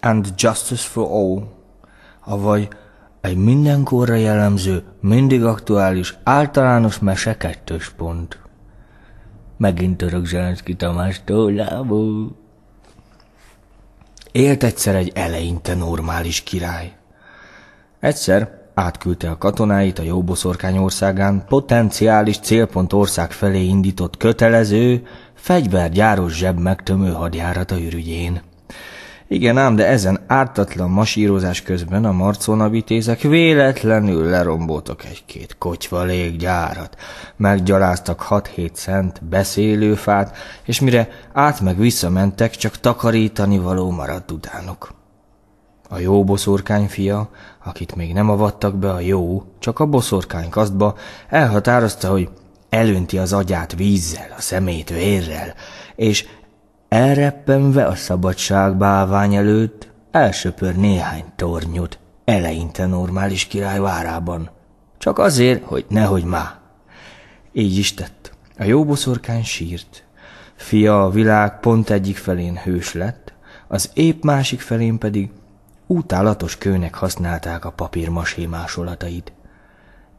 and Justice for All, avagy egy mindenkorra jellemző, mindig aktuális, általános mese kettős pont. Megint örök Zselenszki Tamás tollából. Élt egyszer egy eleinte normális király. Egyszer átküldte a katonáit a jóboszorkány országán, potenciális célpont ország felé indított kötelező, fegyvergyáros zseb megtömő a ürügyén. Igen ám, de ezen ártatlan masírozás közben a marcona vitézek véletlenül leromboltak egy-két kotyva léggyárat, meggyaláztak hat-hét szent beszélőfát, és mire át meg visszamentek, csak takarítani való maradt utánuk. A jó boszorkány fia, akit még nem avattak be a jó, csak a boszorkány kasztba, elhatározta, hogy elönti az agyát vízzel, a szemét vérrel, és Elreppenve a szabadság bálvány előtt elsöpör néhány tornyot, eleinte normális király várában. Csak azért, hogy nehogy má. Így is tett. A jó boszorkány sírt. Fia a világ pont egyik felén hős lett, az épp másik felén pedig utálatos kőnek használták a papírmasé másolatait.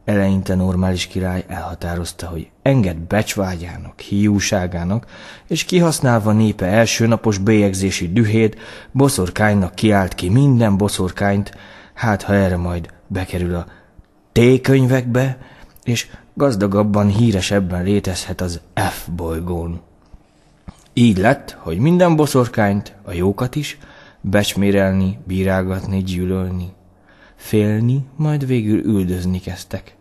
Eleinte normális király elhatározta, hogy enged becsvágyának, hiúságának, és kihasználva népe elsőnapos bélyegzési dühét, boszorkánynak kiált ki minden boszorkányt, hát ha erre majd bekerül a tékönyvekbe, és gazdagabban, híresebben létezhet az F bolygón. Így lett, hogy minden boszorkányt, a jókat is, becsmérelni, bírágatni, gyűlölni, félni, majd végül üldözni kezdtek.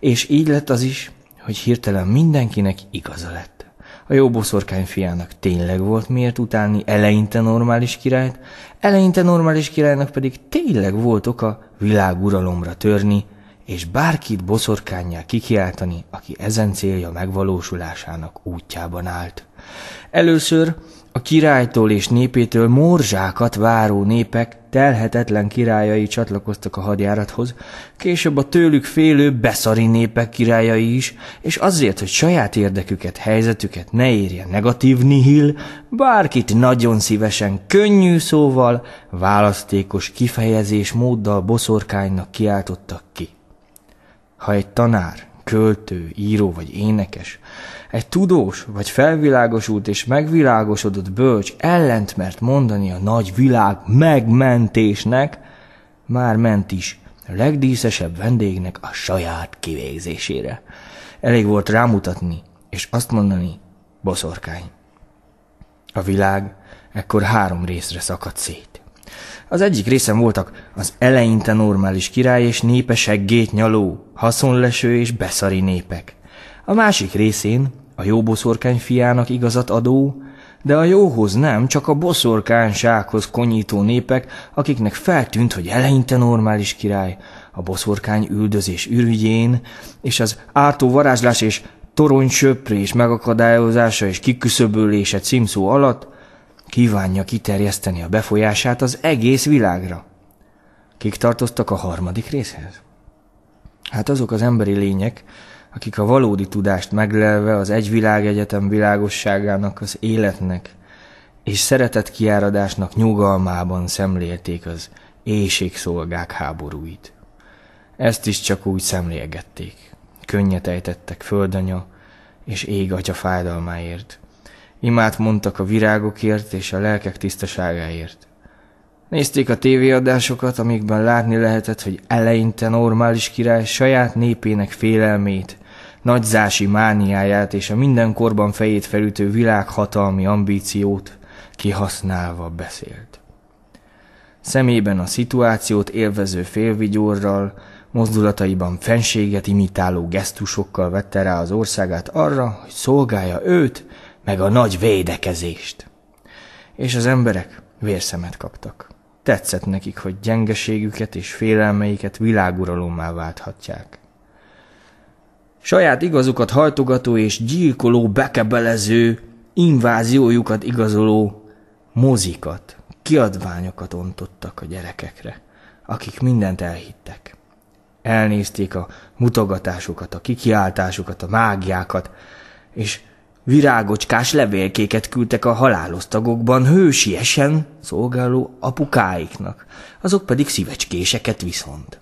És így lett az is, hogy hirtelen mindenkinek igaza lett. A jó boszorkány fiának tényleg volt miért utálni eleinte normális királyt, eleinte normális királynak pedig tényleg volt oka világuralomra törni, és bárkit boszorkányjá kikiáltani, aki ezen célja megvalósulásának útjában állt. Először a királytól és népétől morzsákat váró népek telhetetlen királyai csatlakoztak a hadjárathoz, később a tőlük félő beszari népek királyai is, és azért, hogy saját érdeküket, helyzetüket ne érje negatív nihil, bárkit nagyon szívesen könnyű szóval, választékos kifejezés móddal boszorkánynak kiáltottak ki. Ha egy tanár költő, író vagy énekes. Egy tudós vagy felvilágosult és megvilágosodott bölcs ellent mert mondani a nagy világ megmentésnek, már ment is a legdíszesebb vendégnek a saját kivégzésére. Elég volt rámutatni, és azt mondani, boszorkány. A világ ekkor három részre szakadt szét. Az egyik részen voltak az eleinte normális király és népesek seggét nyaló, haszonleső és beszari népek. A másik részén a jó boszorkány fiának igazat adó, de a jóhoz nem, csak a boszorkánsághoz konyító népek, akiknek feltűnt, hogy eleinte normális király, a boszorkány üldözés ürügyén, és az ártó varázslás és torony söprés megakadályozása és kiküszöbölése címszó alatt kívánja kiterjeszteni a befolyását az egész világra. Kik tartoztak a harmadik részhez? Hát azok az emberi lények, akik a valódi tudást meglelve az egy egyetem világosságának, az életnek és szeretet kiáradásnak nyugalmában szemlélték az éjségszolgák háborúit. Ezt is csak úgy szemlélgették. Könnyet ejtettek földanya és ég atya fájdalmáért, Imát mondtak a virágokért és a lelkek tisztaságáért. Nézték a tévéadásokat, amikben látni lehetett, hogy eleinte normális király saját népének félelmét, nagyzási mániáját és a mindenkorban fejét felütő világhatalmi ambíciót kihasználva beszélt. Szemében a szituációt élvező félvigyorral, mozdulataiban fenséget imitáló gesztusokkal vette rá az országát arra, hogy szolgálja őt meg a nagy védekezést. És az emberek vérszemet kaptak. Tetszett nekik, hogy gyengeségüket és félelmeiket világuralommá válthatják. Saját igazukat hajtogató és gyilkoló, bekebelező, inváziójukat igazoló mozikat, kiadványokat ontottak a gyerekekre, akik mindent elhittek. Elnézték a mutogatásukat, a kikiáltásukat, a mágiákat, és Virágocskás levélkéket küldtek a halálosztagokban hősiesen szolgáló apukáiknak, azok pedig szívecskéseket viszont.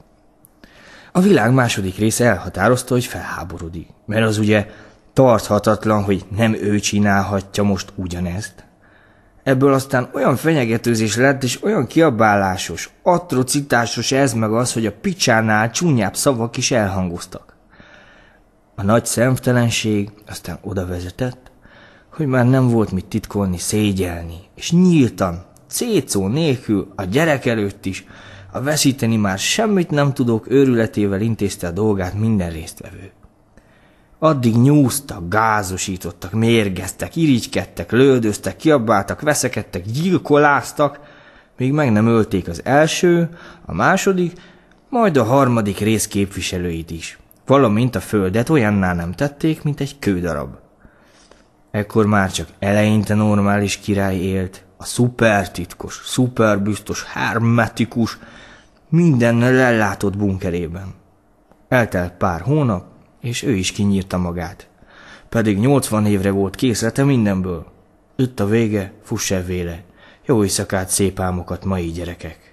A világ második része elhatározta, hogy felháborodik, mert az ugye tarthatatlan, hogy nem ő csinálhatja most ugyanezt. Ebből aztán olyan fenyegetőzés lett, és olyan kiabálásos, atrocitásos ez meg az, hogy a picsánál csúnyább szavak is elhangoztak. A nagy szemtelenség aztán oda vezetett, hogy már nem volt mit titkolni, szégyelni, és nyíltan, cécó nélkül, a gyerek előtt is, a veszíteni már semmit nem tudok őrületével intézte a dolgát minden résztvevő. Addig nyúztak, gázosítottak, mérgeztek, irigykedtek, lődöztek, kiabáltak, veszekedtek, gyilkoláztak, még meg nem ölték az első, a második, majd a harmadik rész képviselőit is valamint a földet olyanná nem tették, mint egy kődarab. Ekkor már csak eleinte normális király élt, a titkos, szuper biztos, hermetikus, mindennel ellátott bunkerében. Eltelt pár hónap, és ő is kinyírta magát. Pedig 80 évre volt készlete mindenből. Ütt a vége, fuss el véle. Jó éjszakát, szép álmokat mai gyerekek!